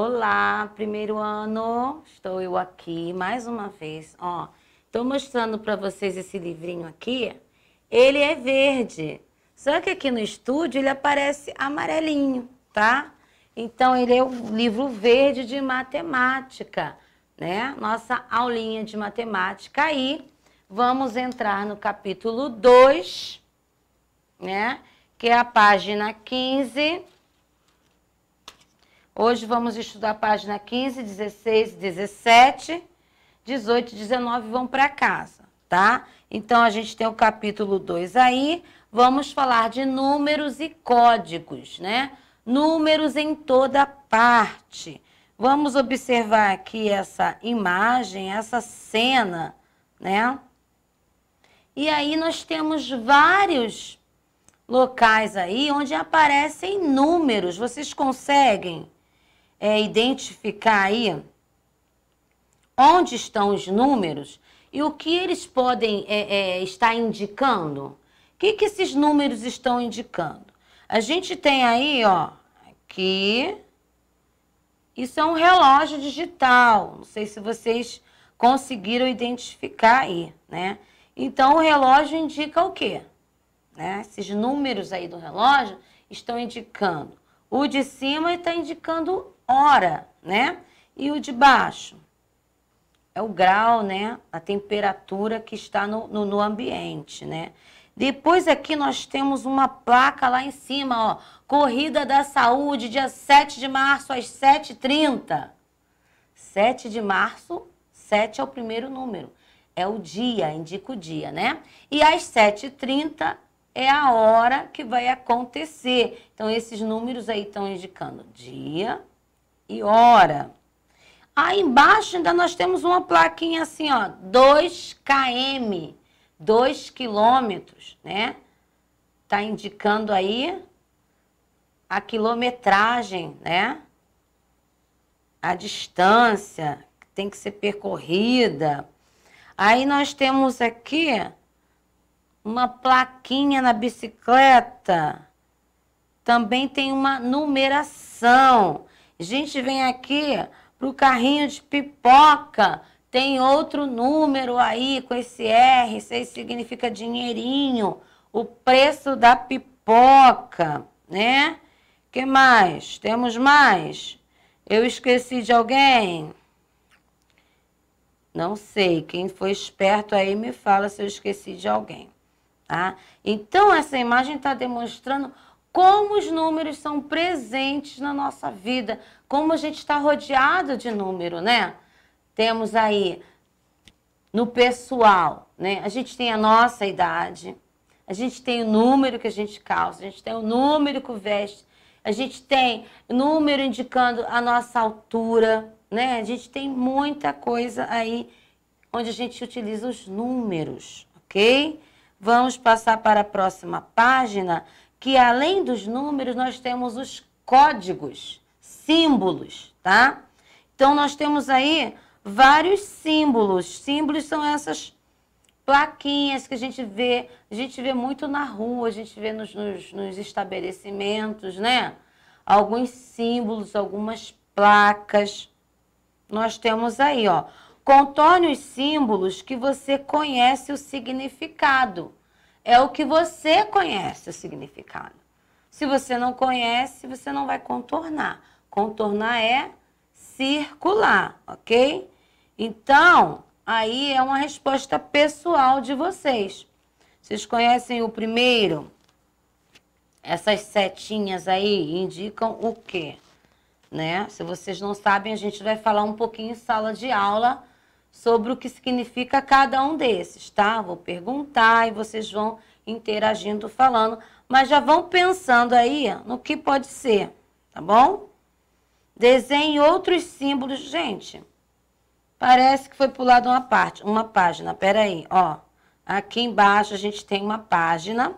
Olá, primeiro ano, estou eu aqui mais uma vez. Ó, estou mostrando para vocês esse livrinho aqui. Ele é verde, só que aqui no estúdio ele aparece amarelinho, tá? Então ele é o livro verde de matemática, né? Nossa aulinha de matemática aí. Vamos entrar no capítulo 2, né? Que é a página 15 Hoje vamos estudar a página 15, 16, 17, 18 e 19 vão para casa, tá? Então a gente tem o capítulo 2 aí, vamos falar de números e códigos, né? Números em toda parte. Vamos observar aqui essa imagem, essa cena, né? E aí nós temos vários locais aí onde aparecem números. Vocês conseguem é, identificar aí onde estão os números e o que eles podem é, é, estar indicando. O que, que esses números estão indicando? A gente tem aí, ó, aqui. Isso é um relógio digital. Não sei se vocês conseguiram identificar aí, né? Então, o relógio indica o quê? Né? Esses números aí do relógio estão indicando. O de cima está indicando hora, né? E o de baixo é o grau, né? A temperatura que está no, no, no ambiente, né? Depois aqui nós temos uma placa lá em cima, ó. Corrida da Saúde, dia 7 de março, às 7h30. 7 de março, 7 é o primeiro número. É o dia, indica o dia, né? E às 7h30 é a hora que vai acontecer. Então, esses números aí estão indicando dia, e ora. Aí embaixo ainda nós temos uma plaquinha assim, ó, 2 km, 2 quilômetros, né? Tá indicando aí a quilometragem, né? A distância que tem que ser percorrida. Aí nós temos aqui uma plaquinha na bicicleta. Também tem uma numeração. A gente vem aqui para o carrinho de pipoca. Tem outro número aí com esse R, 6 significa dinheirinho. O preço da pipoca, né? que mais? Temos mais? Eu esqueci de alguém? Não sei. Quem foi esperto aí me fala se eu esqueci de alguém. Tá? Então, essa imagem está demonstrando como os números são presentes na nossa vida, como a gente está rodeado de número, né? Temos aí no pessoal, né? A gente tem a nossa idade, a gente tem o número que a gente calça, a gente tem o número que veste, a gente tem número indicando a nossa altura, né? A gente tem muita coisa aí onde a gente utiliza os números, ok? Vamos passar para a próxima página que além dos números nós temos os códigos, símbolos, tá? Então nós temos aí vários símbolos. Símbolos são essas plaquinhas que a gente vê, a gente vê muito na rua, a gente vê nos, nos, nos estabelecimentos, né? Alguns símbolos, algumas placas. Nós temos aí, ó, contorne os símbolos que você conhece o significado é o que você conhece o significado. Se você não conhece, você não vai contornar. Contornar é circular, ok? Então, aí é uma resposta pessoal de vocês. Vocês conhecem o primeiro? Essas setinhas aí indicam o quê? Né? Se vocês não sabem, a gente vai falar um pouquinho em sala de aula sobre o que significa cada um desses, tá? Vou perguntar e vocês vão interagindo, falando, mas já vão pensando aí no que pode ser, tá bom? Desenhe outros símbolos, gente. Parece que foi pulado uma parte, uma página. Pera aí, ó. Aqui embaixo a gente tem uma página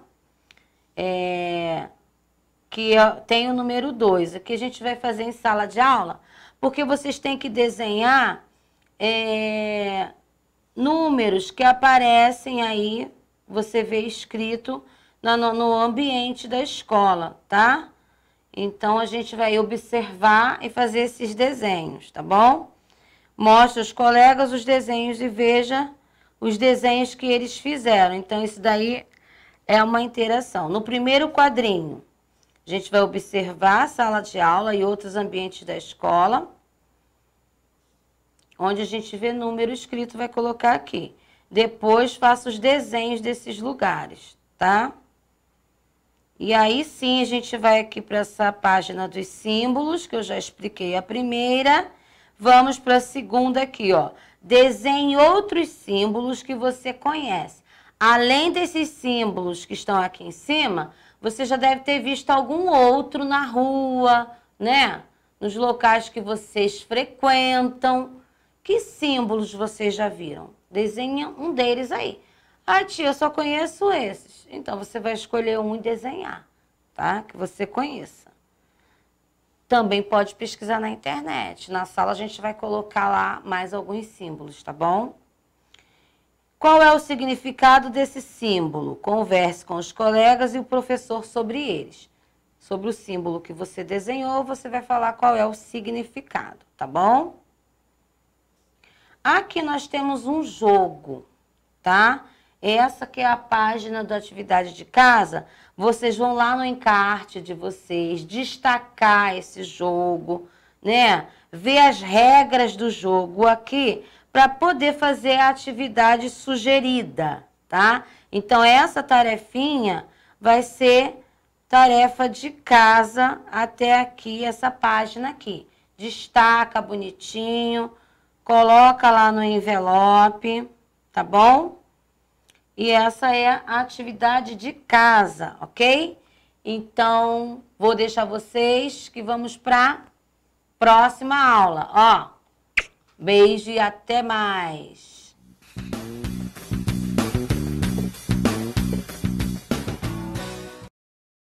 é, que tem o número 2. O que a gente vai fazer em sala de aula? Porque vocês têm que desenhar é, números que aparecem aí, você vê escrito no, no ambiente da escola, tá? Então, a gente vai observar e fazer esses desenhos, tá bom? Mostra aos colegas os desenhos e veja os desenhos que eles fizeram. Então, isso daí é uma interação. No primeiro quadrinho, a gente vai observar a sala de aula e outros ambientes da escola. Onde a gente vê número escrito, vai colocar aqui. Depois faço os desenhos desses lugares, tá? E aí sim a gente vai aqui para essa página dos símbolos, que eu já expliquei a primeira. Vamos para a segunda aqui, ó. Desenhe outros símbolos que você conhece. Além desses símbolos que estão aqui em cima, você já deve ter visto algum outro na rua, né? Nos locais que vocês frequentam. Que símbolos vocês já viram? Desenha um deles aí. Ah, tia, eu só conheço esses. Então você vai escolher um e desenhar, tá? Que você conheça. Também pode pesquisar na internet. Na sala a gente vai colocar lá mais alguns símbolos, tá bom? Qual é o significado desse símbolo? Converse com os colegas e o professor sobre eles. Sobre o símbolo que você desenhou, você vai falar qual é o significado, tá bom? Aqui nós temos um jogo, tá? Essa que é a página da atividade de casa. Vocês vão lá no encarte de vocês, destacar esse jogo, né? Ver as regras do jogo aqui para poder fazer a atividade sugerida, tá? Então, essa tarefinha vai ser tarefa de casa até aqui, essa página aqui. Destaca bonitinho coloca lá no envelope, tá bom? E essa é a atividade de casa, ok? Então, vou deixar vocês que vamos para próxima aula. Ó, beijo e até mais.